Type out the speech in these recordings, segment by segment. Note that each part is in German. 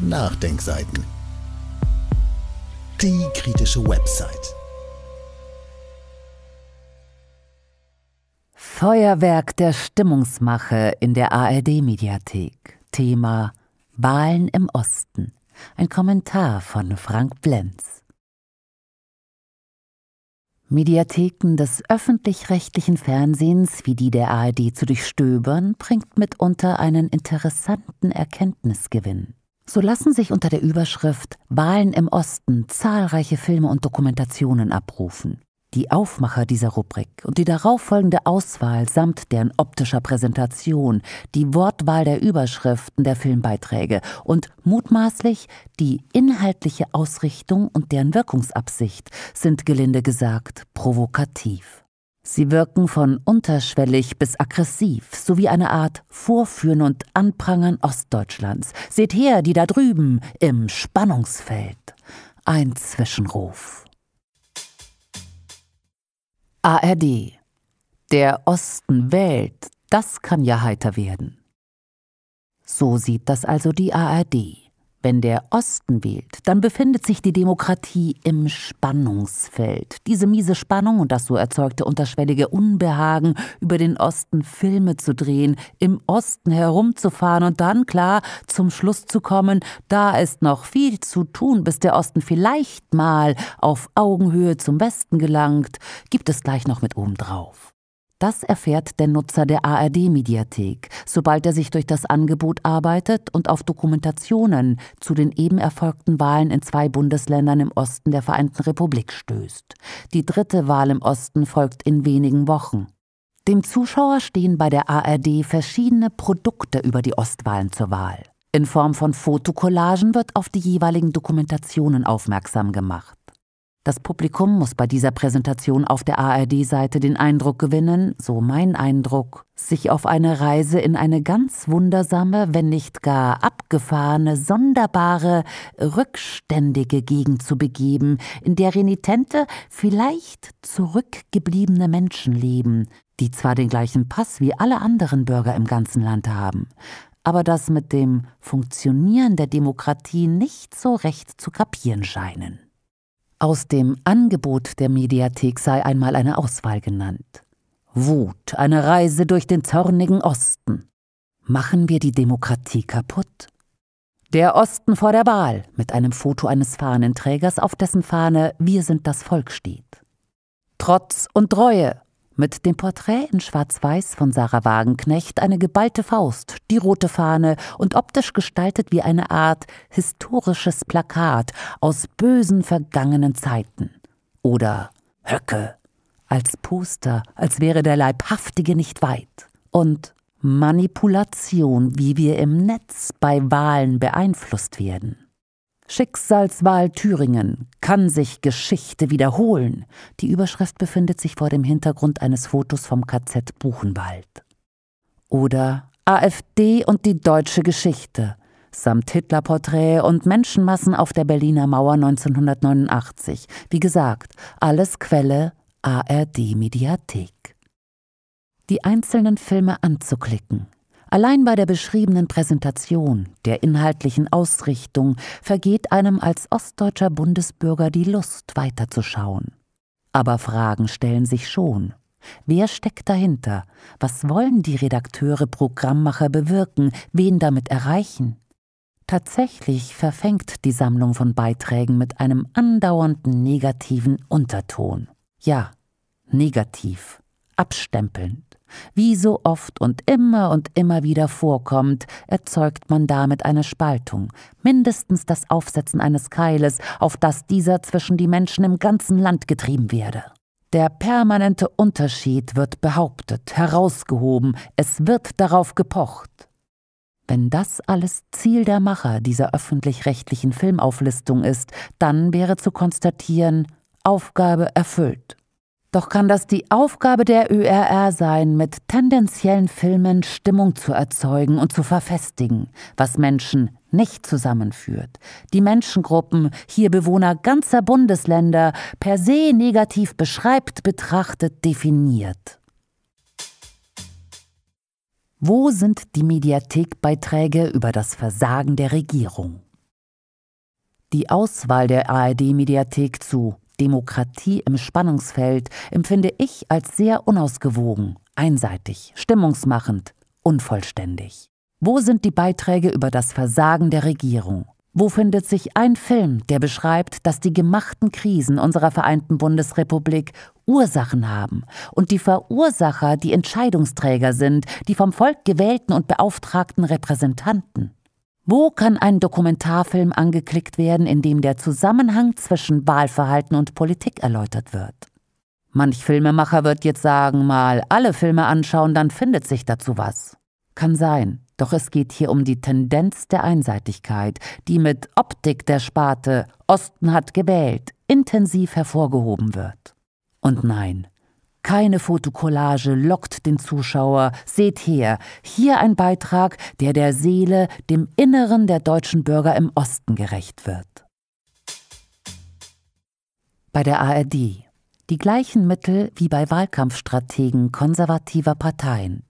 Nachdenkseiten. Die kritische Website. Feuerwerk der Stimmungsmache in der ARD-Mediathek. Thema Wahlen im Osten. Ein Kommentar von Frank Blenz. Mediatheken des öffentlich-rechtlichen Fernsehens wie die der ARD zu durchstöbern, bringt mitunter einen interessanten Erkenntnisgewinn. So lassen sich unter der Überschrift Wahlen im Osten zahlreiche Filme und Dokumentationen abrufen. Die Aufmacher dieser Rubrik und die darauffolgende Auswahl samt deren optischer Präsentation, die Wortwahl der Überschriften der Filmbeiträge und mutmaßlich die inhaltliche Ausrichtung und deren Wirkungsabsicht sind gelinde gesagt provokativ. Sie wirken von unterschwellig bis aggressiv, sowie eine Art Vorführen und Anprangern Ostdeutschlands. Seht her, die da drüben im Spannungsfeld. Ein Zwischenruf. ARD. Der Osten wählt, das kann ja heiter werden. So sieht das also die ARD. Wenn der Osten wählt, dann befindet sich die Demokratie im Spannungsfeld. Diese miese Spannung und das so erzeugte unterschwellige Unbehagen, über den Osten Filme zu drehen, im Osten herumzufahren und dann klar zum Schluss zu kommen, da ist noch viel zu tun, bis der Osten vielleicht mal auf Augenhöhe zum Westen gelangt, gibt es gleich noch mit oben drauf. Das erfährt der Nutzer der ARD-Mediathek, sobald er sich durch das Angebot arbeitet und auf Dokumentationen zu den eben erfolgten Wahlen in zwei Bundesländern im Osten der Vereinten Republik stößt. Die dritte Wahl im Osten folgt in wenigen Wochen. Dem Zuschauer stehen bei der ARD verschiedene Produkte über die Ostwahlen zur Wahl. In Form von Fotokollagen wird auf die jeweiligen Dokumentationen aufmerksam gemacht. Das Publikum muss bei dieser Präsentation auf der ARD-Seite den Eindruck gewinnen, so mein Eindruck, sich auf eine Reise in eine ganz wundersame, wenn nicht gar abgefahrene, sonderbare, rückständige Gegend zu begeben, in der renitente, vielleicht zurückgebliebene Menschen leben, die zwar den gleichen Pass wie alle anderen Bürger im ganzen Land haben, aber das mit dem Funktionieren der Demokratie nicht so recht zu kapieren scheinen. Aus dem Angebot der Mediathek sei einmal eine Auswahl genannt. Wut, eine Reise durch den zornigen Osten. Machen wir die Demokratie kaputt? Der Osten vor der Wahl mit einem Foto eines Fahnenträgers, auf dessen Fahne Wir sind das Volk steht. Trotz und Treue mit dem Porträt in Schwarz-Weiß von Sarah Wagenknecht eine geballte Faust, die rote Fahne und optisch gestaltet wie eine Art historisches Plakat aus bösen vergangenen Zeiten. Oder Höcke. Als Poster, als wäre der Leibhaftige nicht weit. Und Manipulation, wie wir im Netz bei Wahlen beeinflusst werden. Schicksalswahl Thüringen. Kann sich Geschichte wiederholen? Die Überschrift befindet sich vor dem Hintergrund eines Fotos vom KZ Buchenwald. Oder AfD und die deutsche Geschichte samt Hitlerporträt und Menschenmassen auf der Berliner Mauer 1989. Wie gesagt, alles Quelle ARD Mediathek. Die einzelnen Filme anzuklicken, Allein bei der beschriebenen Präsentation, der inhaltlichen Ausrichtung vergeht einem als ostdeutscher Bundesbürger die Lust, weiterzuschauen. Aber Fragen stellen sich schon. Wer steckt dahinter? Was wollen die Redakteure, Programmmacher bewirken? Wen damit erreichen? Tatsächlich verfängt die Sammlung von Beiträgen mit einem andauernden negativen Unterton. Ja, negativ. Abstempeln, wie so oft und immer und immer wieder vorkommt, erzeugt man damit eine Spaltung, mindestens das Aufsetzen eines Keiles, auf das dieser zwischen die Menschen im ganzen Land getrieben werde. Der permanente Unterschied wird behauptet, herausgehoben, es wird darauf gepocht. Wenn das alles Ziel der Macher dieser öffentlich-rechtlichen Filmauflistung ist, dann wäre zu konstatieren, Aufgabe erfüllt. Doch kann das die Aufgabe der ÖRR sein, mit tendenziellen Filmen Stimmung zu erzeugen und zu verfestigen, was Menschen nicht zusammenführt, die Menschengruppen, hier Bewohner ganzer Bundesländer, per se negativ beschreibt, betrachtet, definiert. Wo sind die Mediathekbeiträge über das Versagen der Regierung? Die Auswahl der ARD-Mediathek zu Demokratie im Spannungsfeld empfinde ich als sehr unausgewogen, einseitig, stimmungsmachend, unvollständig. Wo sind die Beiträge über das Versagen der Regierung? Wo findet sich ein Film, der beschreibt, dass die gemachten Krisen unserer vereinten Bundesrepublik Ursachen haben und die Verursacher die Entscheidungsträger sind, die vom Volk gewählten und beauftragten Repräsentanten? Wo kann ein Dokumentarfilm angeklickt werden, in dem der Zusammenhang zwischen Wahlverhalten und Politik erläutert wird? Manch Filmemacher wird jetzt sagen, mal alle Filme anschauen, dann findet sich dazu was. Kann sein, doch es geht hier um die Tendenz der Einseitigkeit, die mit Optik der Sparte Osten hat gewählt intensiv hervorgehoben wird. Und nein, keine Fotokollage lockt den Zuschauer. Seht her, hier ein Beitrag, der der Seele, dem Inneren der deutschen Bürger im Osten gerecht wird. Bei der ARD. Die gleichen Mittel wie bei Wahlkampfstrategen konservativer Parteien.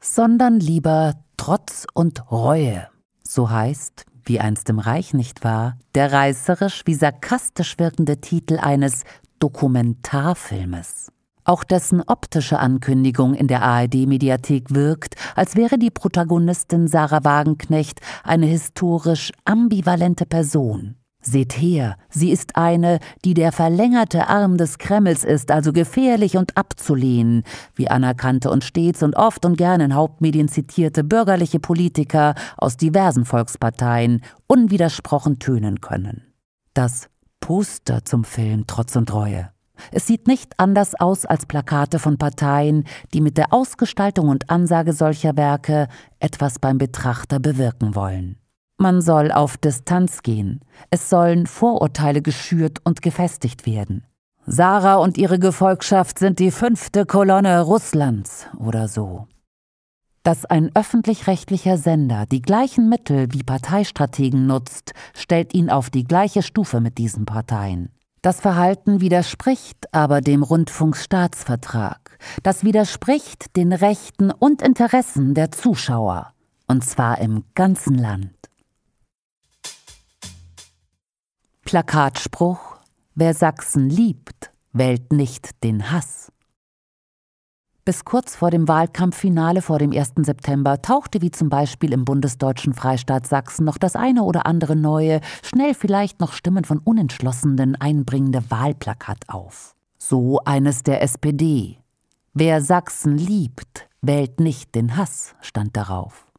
Sondern lieber Trotz und Reue, so heißt wie einst im Reich nicht war, der reißerisch wie sarkastisch wirkende Titel eines Dokumentarfilmes. Auch dessen optische Ankündigung in der ARD-Mediathek wirkt, als wäre die Protagonistin Sarah Wagenknecht eine historisch ambivalente Person. Seht her, sie ist eine, die der verlängerte Arm des Kremls ist, also gefährlich und abzulehnen, wie anerkannte und stets und oft und gern in Hauptmedien zitierte bürgerliche Politiker aus diversen Volksparteien unwidersprochen tönen können. Das Poster zum Film Trotz und Reue. Es sieht nicht anders aus als Plakate von Parteien, die mit der Ausgestaltung und Ansage solcher Werke etwas beim Betrachter bewirken wollen. Man soll auf Distanz gehen. Es sollen Vorurteile geschürt und gefestigt werden. Sarah und ihre Gefolgschaft sind die fünfte Kolonne Russlands oder so. Dass ein öffentlich-rechtlicher Sender die gleichen Mittel wie Parteistrategen nutzt, stellt ihn auf die gleiche Stufe mit diesen Parteien. Das Verhalten widerspricht aber dem Rundfunkstaatsvertrag. Das widerspricht den Rechten und Interessen der Zuschauer. Und zwar im ganzen Land. Plakatspruch Wer Sachsen liebt, wählt nicht den Hass. Bis kurz vor dem Wahlkampffinale vor dem 1. September tauchte wie zum Beispiel im bundesdeutschen Freistaat Sachsen noch das eine oder andere neue, schnell vielleicht noch Stimmen von Unentschlossenen einbringende Wahlplakat auf. So eines der SPD. Wer Sachsen liebt, wählt nicht den Hass, stand darauf.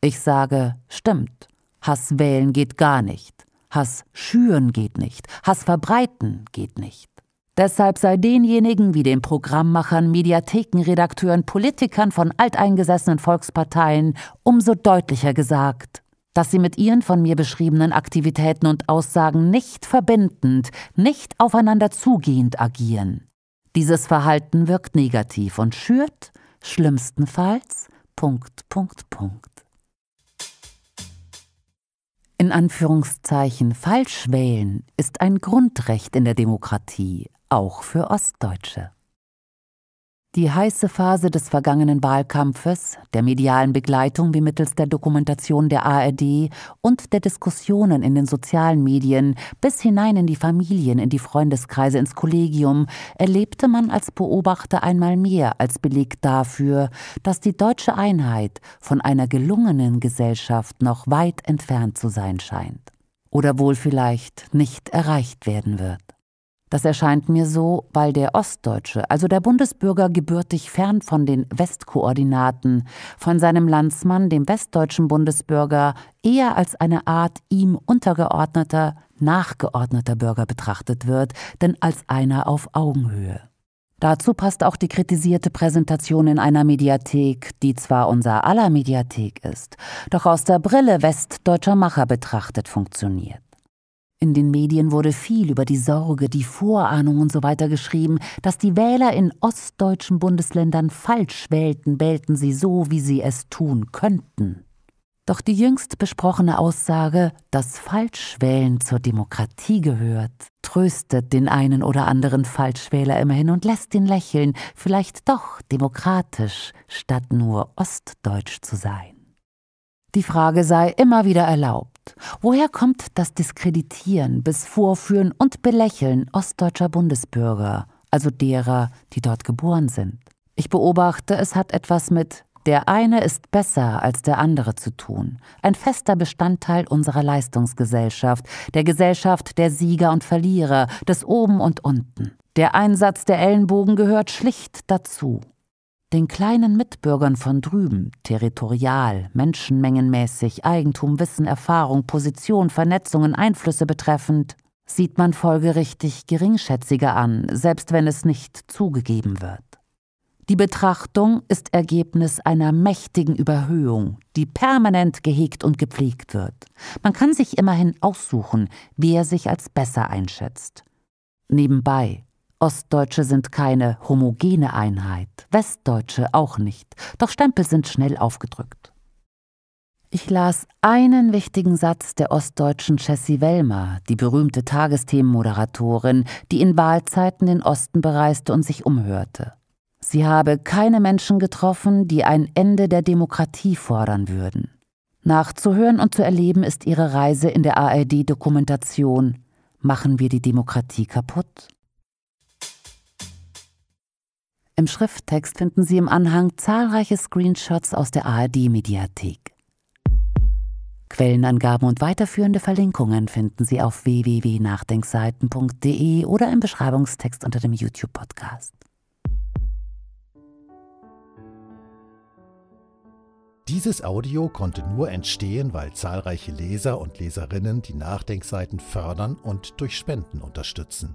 Ich sage, stimmt. Hass wählen geht gar nicht. Hass schüren geht nicht. Hass verbreiten geht nicht. Deshalb sei denjenigen wie den Programmmachern, Mediathekenredakteuren, Politikern von alteingesessenen Volksparteien umso deutlicher gesagt, dass sie mit ihren von mir beschriebenen Aktivitäten und Aussagen nicht verbindend, nicht aufeinander zugehend agieren. Dieses Verhalten wirkt negativ und schürt schlimmstenfalls Punkt, Punkt, Punkt. In Anführungszeichen falsch wählen ist ein Grundrecht in der Demokratie, auch für Ostdeutsche. Die heiße Phase des vergangenen Wahlkampfes, der medialen Begleitung wie mittels der Dokumentation der ARD und der Diskussionen in den sozialen Medien bis hinein in die Familien, in die Freundeskreise, ins Kollegium, erlebte man als Beobachter einmal mehr als Beleg dafür, dass die deutsche Einheit von einer gelungenen Gesellschaft noch weit entfernt zu sein scheint. Oder wohl vielleicht nicht erreicht werden wird. Das erscheint mir so, weil der Ostdeutsche, also der Bundesbürger gebürtig fern von den Westkoordinaten, von seinem Landsmann, dem westdeutschen Bundesbürger, eher als eine Art ihm untergeordneter, nachgeordneter Bürger betrachtet wird, denn als einer auf Augenhöhe. Dazu passt auch die kritisierte Präsentation in einer Mediathek, die zwar unser aller Mediathek ist, doch aus der Brille westdeutscher Macher betrachtet funktioniert. In den Medien wurde viel über die Sorge, die Vorahnung und so weiter geschrieben, dass die Wähler in ostdeutschen Bundesländern falsch wählten, wählten sie so, wie sie es tun könnten. Doch die jüngst besprochene Aussage, dass Falschwählen zur Demokratie gehört, tröstet den einen oder anderen Falschwähler immerhin und lässt ihn lächeln, vielleicht doch demokratisch, statt nur ostdeutsch zu sein. Die Frage sei immer wieder erlaubt. Woher kommt das Diskreditieren bis Vorführen und Belächeln ostdeutscher Bundesbürger, also derer, die dort geboren sind? Ich beobachte, es hat etwas mit der eine ist besser als der andere zu tun. Ein fester Bestandteil unserer Leistungsgesellschaft, der Gesellschaft der Sieger und Verlierer, des Oben und Unten. Der Einsatz der Ellenbogen gehört schlicht dazu den kleinen Mitbürgern von drüben, territorial, menschenmengenmäßig, Eigentum, Wissen, Erfahrung, Position, Vernetzungen, Einflüsse betreffend, sieht man folgerichtig geringschätziger an, selbst wenn es nicht zugegeben wird. Die Betrachtung ist Ergebnis einer mächtigen Überhöhung, die permanent gehegt und gepflegt wird. Man kann sich immerhin aussuchen, wer sich als besser einschätzt. Nebenbei, Ostdeutsche sind keine homogene Einheit, Westdeutsche auch nicht, doch Stempel sind schnell aufgedrückt. Ich las einen wichtigen Satz der ostdeutschen Jessie Wellmer, die berühmte Tagesthemenmoderatorin, die in Wahlzeiten den Osten bereiste und sich umhörte. Sie habe keine Menschen getroffen, die ein Ende der Demokratie fordern würden. Nachzuhören und zu erleben ist ihre Reise in der ARD-Dokumentation Machen wir die Demokratie kaputt? Im Schrifttext finden Sie im Anhang zahlreiche Screenshots aus der ARD-Mediathek. Quellenangaben und weiterführende Verlinkungen finden Sie auf www.nachdenkseiten.de oder im Beschreibungstext unter dem YouTube-Podcast. Dieses Audio konnte nur entstehen, weil zahlreiche Leser und Leserinnen die Nachdenkseiten fördern und durch Spenden unterstützen.